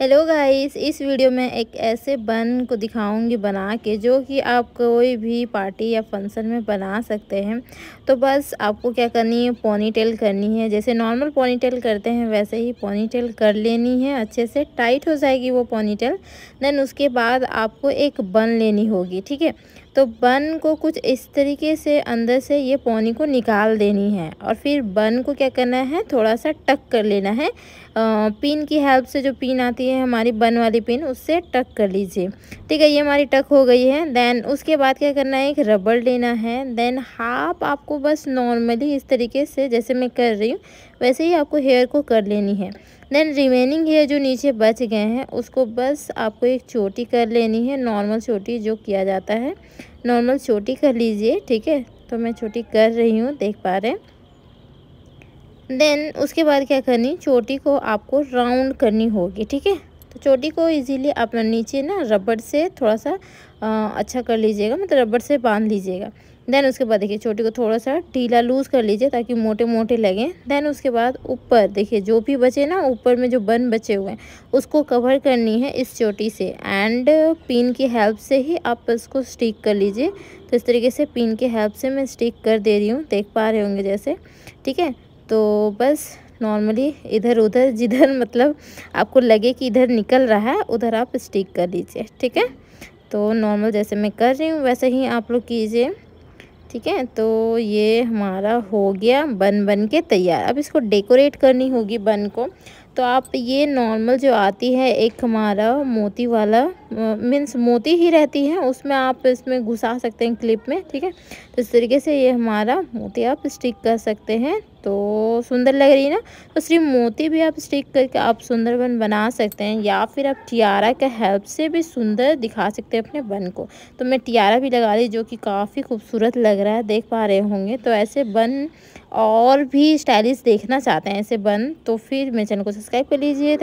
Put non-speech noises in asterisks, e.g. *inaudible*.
hello guys इस video में एक ऐसे बन को दिखाऊंगी बना के जो कि आप कोई भी पार्टी या फंक्शन में बना सकते हैं तो बस आपको क्या करनी है पोनी टेल करनी है जैसे नॉर्मल पोनी टेल करते हैं वैसे ही पोनी टेल कर लेनी है अच्छे से टाइट हो जाएगी वो पोनी टेल देन उसके बाद आपको एक बन लेनी होगी ठीक है तो बन को कुछ इस तरीके से अंदर से ये पौनी को निकाल देनी है और फिर बन को क्या करना है थोड़ा सा टक कर लेना है आ, पिन की हेल्प से जो पिन आती है हमारी बन वाली पिन उससे टक कर लीजिए ठीक है ये हमारी टक हो गई है देन उसके बाद क्या करना है एक रबड़ लेना है देन हाफ आपको बस नॉर्मली इस तरीके से जैसे मैं कर रही हूँ वैसे ही आपको हेयर को कर लेनी है देन रिमेनिंग हेयर जो नीचे बच गए हैं उसको बस आपको एक चोटी कर लेनी है नॉर्मल चोटी जो किया जाता है नॉर्मल चोटी कर लीजिए ठीक है तो मैं चोटी कर रही हूँ देख पा रहे हैं देन उसके बाद क्या करनी चोटी को आपको राउंड करनी होगी ठीक है तो चोटी को इजीली आप नीचे ना रबड़ से थोड़ा सा आ, अच्छा कर लीजिएगा मतलब रबड़ से बांध लीजिएगा देन उसके बाद देखिए चोटी को थोड़ा सा ढीला लूज़ कर लीजिए ताकि मोटे मोटे लगें देन उसके बाद ऊपर देखिए जो भी बचे ना ऊपर में जो बन बचे हुए हैं उसको कवर करनी है इस चोटी से एंड पिन की हेल्प से ही आप इसको स्टिक कर लीजिए तो इस तरीके से पिन की हेल्प से मैं स्टिक कर दे रही हूँ देख पा रहे होंगे जैसे ठीक है तो बस नॉर्मली इधर उधर जिधर *laughs* मतलब आपको लगे कि इधर निकल रहा है उधर आप स्टिक कर लीजिए ठीक है तो नॉर्मल जैसे मैं कर रही हूँ वैसे ही आप लोग कीजिए ठीक है तो ये हमारा हो गया बन बन के तैयार अब इसको डेकोरेट करनी होगी बन को तो आप ये नॉर्मल जो आती है एक हमारा मोती वाला मीन्स मोती ही रहती है उसमें आप इसमें घुसा सकते हैं क्लिप में ठीक है तो इस तरीके से ये हमारा मोती आप स्टिक कर सकते हैं तो सुंदर लग रही है ना तो सिर्फ मोती भी आप स्टिक करके आप सुंदर बन बना सकते हैं या फिर आप टियारा के हेल्प से भी सुंदर दिखा सकते हैं अपने बन को तो मैं टियारा भी लगा रही जो कि काफ़ी खूबसूरत लग रहा है देख पा रहे होंगे तो ऐसे बन और भी स्टाइलिश देखना चाहते हैं ऐसे बन तो फिर मेरे चैनल को सब्सक्राइब कर लीजिए